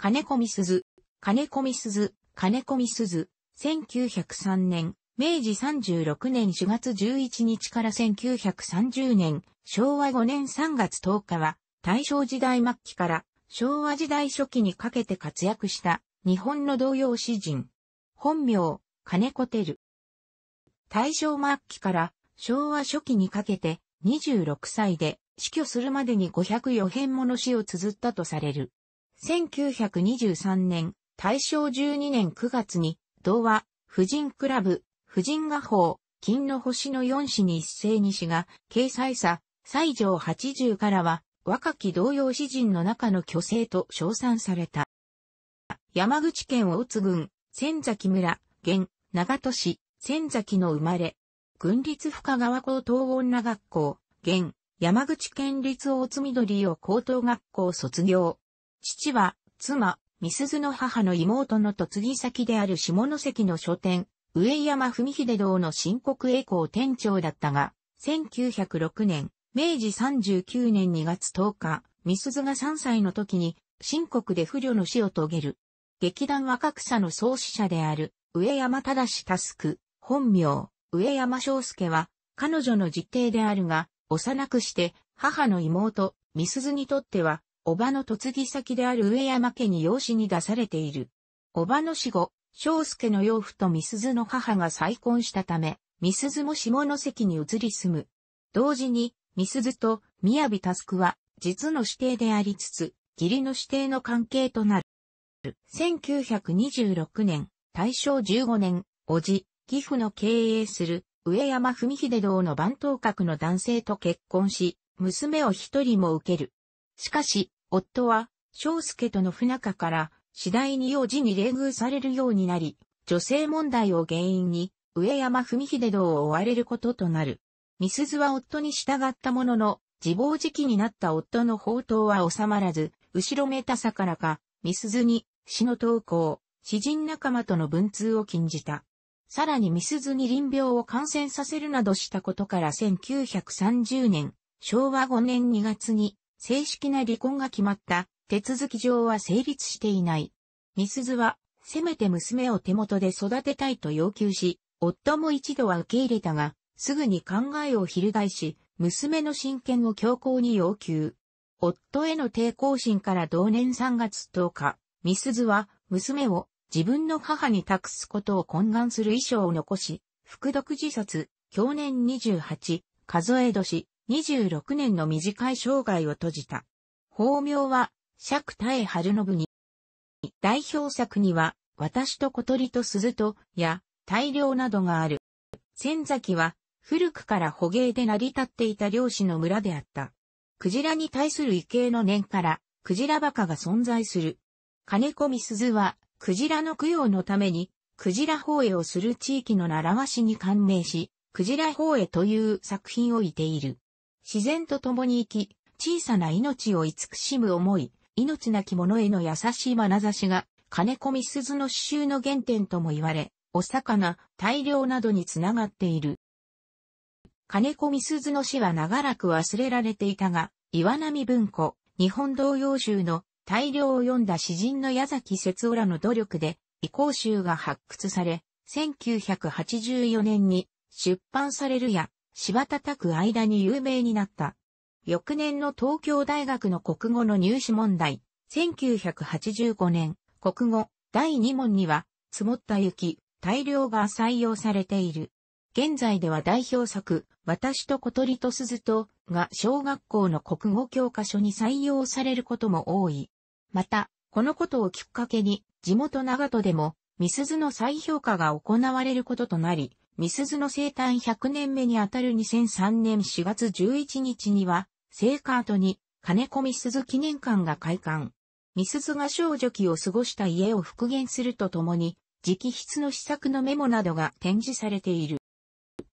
金込み鈴、金込み鈴、金込み鈴、1903年、明治36年4月11日から1930年、昭和5年3月10日は、大正時代末期から昭和時代初期にかけて活躍した日本の童謡詩人。本名、金子てる。大正末期から昭和初期にかけて26歳で死去するまでに504編もの詩を綴ったとされる。1923年、大正12年9月に、童話、婦人クラブ、婦人画報、金の星の4紙に一斉に詩が、掲載さ、西条80からは、若き童謡詩人の中の巨星と称賛された。山口県大津郡、仙崎村、現、長門市、仙崎の生まれ。軍立深川高等女学校、現、山口県立大津緑を高等学校卒業。父は、妻、み鈴の母の妹の嫁ぎ先である下関の書店、上山文秀堂の新国栄光店長だったが、1906年、明治39年2月10日、み鈴が3歳の時に、新国で不慮の死を遂げる。劇団若草の創始者である、上山正佑、本名、上山章介は、彼女の実弟であるが、幼くして、母の妹、み鈴にとっては、叔母の嫁ぎ先である上山家に養子に出されている。叔母の死後、章介の養父と美鈴の母が再婚したため、美鈴も下関に移り住む。同時に、美鈴と宮城タスクは、実の指定でありつつ、義理の指定の関係となる。1926年、大正15年、叔父、義父の経営する、上山文秀堂の番頭格の男性と結婚し、娘を一人も受ける。しかし、夫は、章介との不仲から、次第に幼児に冷遇されるようになり、女性問題を原因に、上山文秀堂を追われることとなる。みすずは夫に従ったものの、自暴自棄になった夫の宝刀は収まらず、後ろめたさからか、みすずに、死の投稿、詩人仲間との文通を禁じた。さらにみすずに臨病を感染させるなどしたことから1930年、昭和5年2月に正式な離婚が決まった手続き上は成立していない。ミスズは、せめて娘を手元で育てたいと要求し、夫も一度は受け入れたが、すぐに考えを翻し、娘の親権を強行に要求。夫への抵抗心から同年3月10日、ミスズは娘を自分の母に託すことを懇願する遺書を残し、服毒自殺、去年28、数え年、26年の短い生涯を閉じた。法名は、釈太春信に。代表作には、私と小鳥と鈴と、や、大量などがある。仙崎は、古くから捕鯨で成り立っていた漁師の村であった。クジラに対する異形の念から、クジラバカが存在する。金子み鈴は、クジラの供養のために、クジラ放映をする地域の習わしに感銘し、クジラ放映という作品をいている。自然と共に生き、小さな命を慈しむ思い、命なき者への優しい眼差しが、金込み鈴の刺繍の原点とも言われ、お魚、大量などにつながっている。金子みすずの死は長らく忘れられていたが、岩波文庫、日本童謡集の大量を読んだ詩人の矢崎節夫らの努力で、移行集が発掘され、1984年に出版されるや、柴叩く間に有名になった。翌年の東京大学の国語の入試問題、1985年、国語第2問には、積もった雪、大量が採用されている。現在では代表作、私と小鳥と鈴と、が小学校の国語教科書に採用されることも多い。また、このことをきっかけに、地元長門でも、ミスズの再評価が行われることとなり、ミスズの生誕100年目にあたる2003年4月11日には、聖カートに、金子ミスズ記念館が開館。ミスズが少女期を過ごした家を復元するとともに、直筆の試作のメモなどが展示されている。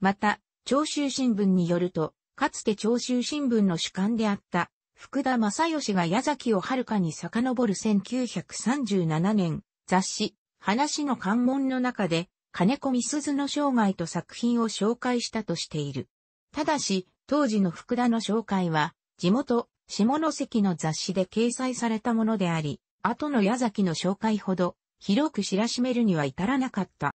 また、長州新聞によると、かつて長州新聞の主観であった福田正義が矢崎を遥かに遡る1937年、雑誌、話の関門の中で、金子みすずの生涯と作品を紹介したとしている。ただし、当時の福田の紹介は、地元、下関の雑誌で掲載されたものであり、後の矢崎の紹介ほど、広く知らしめるには至らなかった。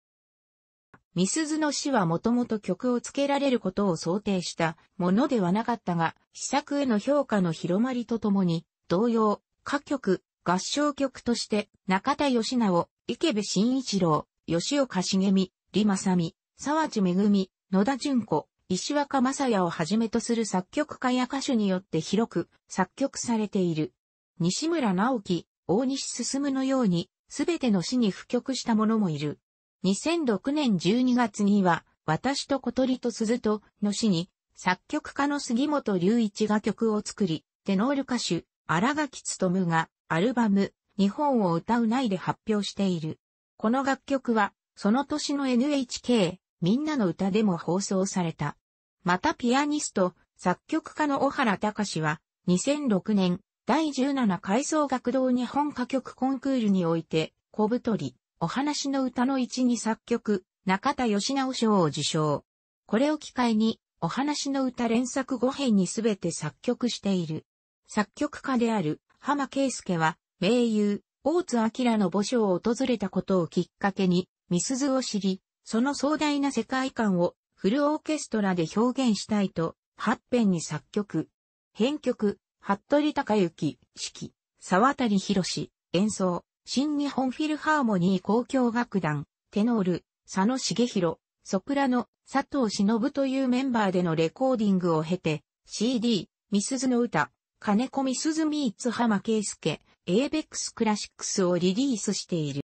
みすずの死はもともと曲をつけられることを想定したものではなかったが、試作への評価の広まりとともに、同様、歌曲、合唱曲として、中田義直、池部慎一郎、吉岡茂美、李正美、沢地恵、野田淳子、石若正也をはじめとする作曲家や歌手によって広く作曲されている。西村直樹、大西進のように、すべての詩に付曲したももいる。2006年12月には、私と小鳥と鈴との詩に、作曲家の杉本隆一が曲を作り、テノール歌手、荒垣むがアルバム、日本を歌うないで発表している。この楽曲は、その年の NHK、みんなの歌でも放送された。またピアニスト、作曲家の小原隆は、2006年、第17回奏楽堂日本歌曲コンクールにおいて、小太り、お話の歌の一に作曲、中田義直賞を受賞。これを機会に、お話の歌連作5編にすべて作曲している。作曲家である、浜圭介は、名優、大津明の墓所を訪れたことをきっかけに、ミスズを知り、その壮大な世界観をフルオーケストラで表現したいと、八編に作曲、編曲、服部隆之、指揮、沢渡博演奏、新日本フィルハーモニー交響楽団、テノール、佐野茂弘、ソプラノ、佐藤忍というメンバーでのレコーディングを経て、CD、ミスズの歌、金子ミスズミーツ浜圭介、ABEX クラシックスをリリースしている。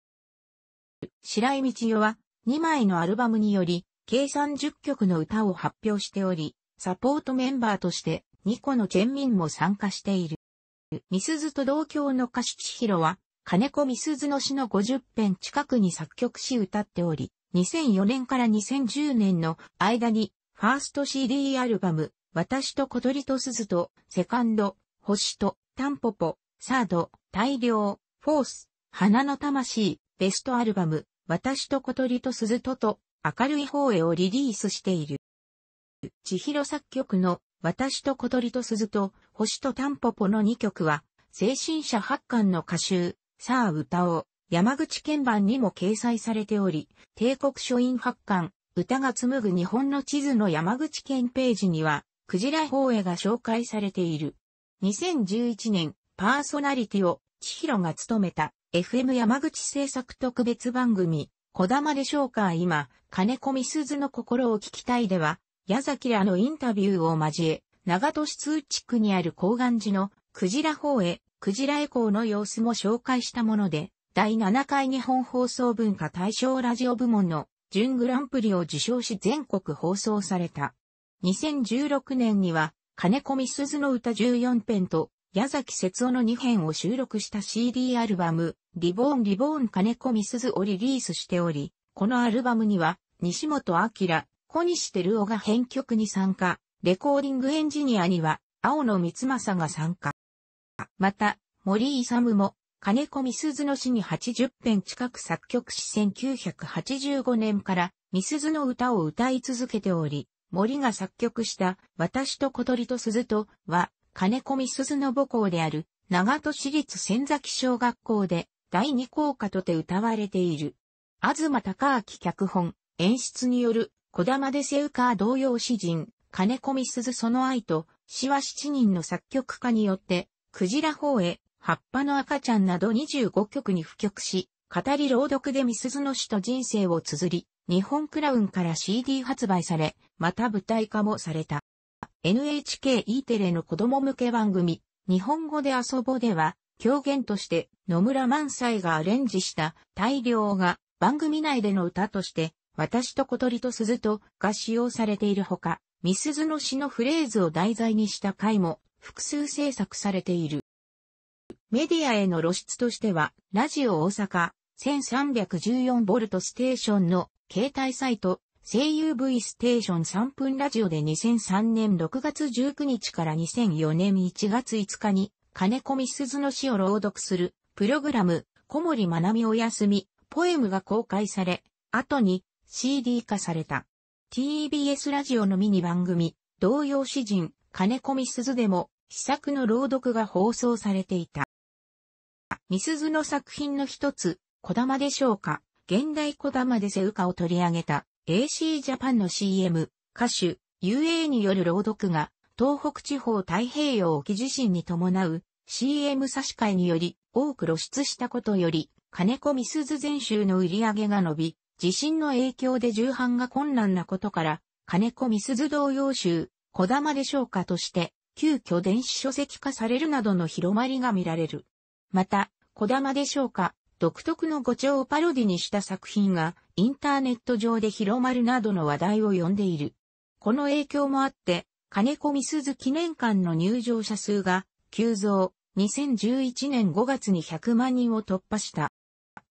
白井道代は2枚のアルバムにより計30曲の歌を発表しており、サポートメンバーとして2個のチェンミンも参加している。ミスズと同郷の歌手千尋は、金子ミスズの詩の50編近くに作曲し歌っており、2004年から2010年の間に、ファースト CD アルバム、私と小鳥と鈴と、セカンド、星と、タンポポ、サード、大量、フォース、花の魂、ベストアルバム、私と小鳥と鈴とと、明るい方へをリリースしている。千尋作曲の、私と小鳥と鈴と、星とタンポポの2曲は、精神者発刊の歌集、さあ歌おう、山口県版にも掲載されており、帝国書院発刊、歌が紡ぐ日本の地図の山口県ページには、クジラ宝絵が紹介されている。2011年、パーソナリティを千尋が務めた FM 山口制作特別番組、小玉でしょうか今、金子みすずの心を聞きたいでは、矢崎らのインタビューを交え、長戸市通地区にある高岩寺のクジラ方へ、クジラエコーの様子も紹介したもので、第7回日本放送文化大賞ラジオ部門の準グランプリを受賞し全国放送された。2016年には、金子みすずの歌14編と、矢崎節夫の2編を収録した CD アルバム、リボーンリボーン金子みすずをリリースしており、このアルバムには、西本明、小西照夫が編曲に参加、レコーディングエンジニアには、青野光正が参加。また、森勇も、金子みすずの詩に80編近く作曲し1985年からみすずの歌を歌い続けており、森が作曲した私と小鳥と鈴とは金子みすの母校である、長門市立仙崎小学校で、第二校歌とて歌われている。東あ明脚本、演出による、小玉でセウカー同様詩人、金子みすその愛と、詩は七人の作曲家によって、クジラ方へ、葉っぱの赤ちゃんなど25曲に付曲し、語り朗読でみすズの詩と人生を綴り、日本クラウンから CD 発売され、また舞台化もされた。NHKE テレの子供向け番組、日本語で遊ぼでは、狂言として野村萬斎がアレンジした大量が番組内での歌として、私と小鳥と鈴とが使用されているほか、ミスズの詩のフレーズを題材にした回も複数制作されている。メディアへの露出としては、ラジオ大阪 1314V ステーションの携帯サイト声優 V ステーション3分ラジオで2003年6月19日から2004年1月5日に、金子みすずの詩を朗読する、プログラム、小森まなみおやすみ、ポエムが公開され、後に CD 化された。TBS ラジオのミニ番組、同様詩人、金子みすずでも、試作の朗読が放送されていた。みすずの作品の一つ、小玉でしょうか、現代小玉でせうかを取り上げた、AC ジャパンの CM、歌手、UA による朗読が、東北地方太平洋沖地震に伴う CM 差し替えにより多く露出したことより、金子みすず全集の売り上げが伸び、地震の影響で重版が困難なことから、金子みすず同様集、小玉でしょうかとして、急遽電子書籍化されるなどの広まりが見られる。また、小玉でしょうか、独特の語調をパロディにした作品がインターネット上で広まるなどの話題を呼んでいる。この影響もあって、金子みすず記念館の入場者数が急増、2011年5月に100万人を突破した。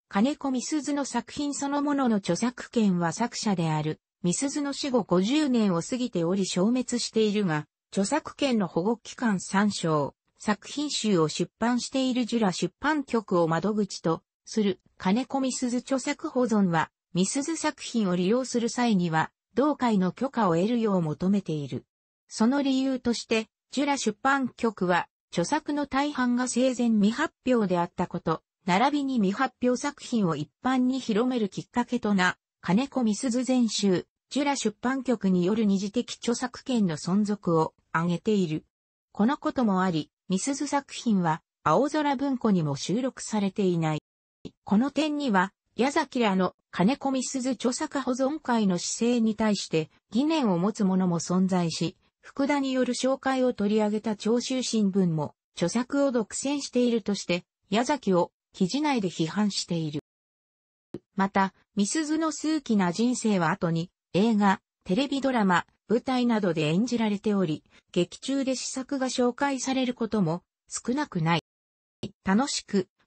金子みすずの作品そのものの著作権は作者である、みすずの死後50年を過ぎており消滅しているが、著作権の保護期間参照、作品集を出版しているジュラ出版局を窓口とする金子みすず著作保存は、みすず作品を利用する際には、同会の許可を得るよう求めている。その理由として、ジュラ出版局は、著作の大半が生前未発表であったこと、並びに未発表作品を一般に広めるきっかけとな、金子みすず全集、ジュラ出版局による二次的著作権の存続を挙げている。このこともあり、みすず作品は、青空文庫にも収録されていない。この点には、矢崎らの金子み鈴著作保存会の姿勢に対して疑念を持つ者も存在し、福田による紹介を取り上げた長州新聞も著作を独占しているとして、矢崎を記事内で批判している。また、ミスズの数奇な人生は後に映画、テレビドラマ、舞台などで演じられており、劇中で試作が紹介されることも少なくない。楽しく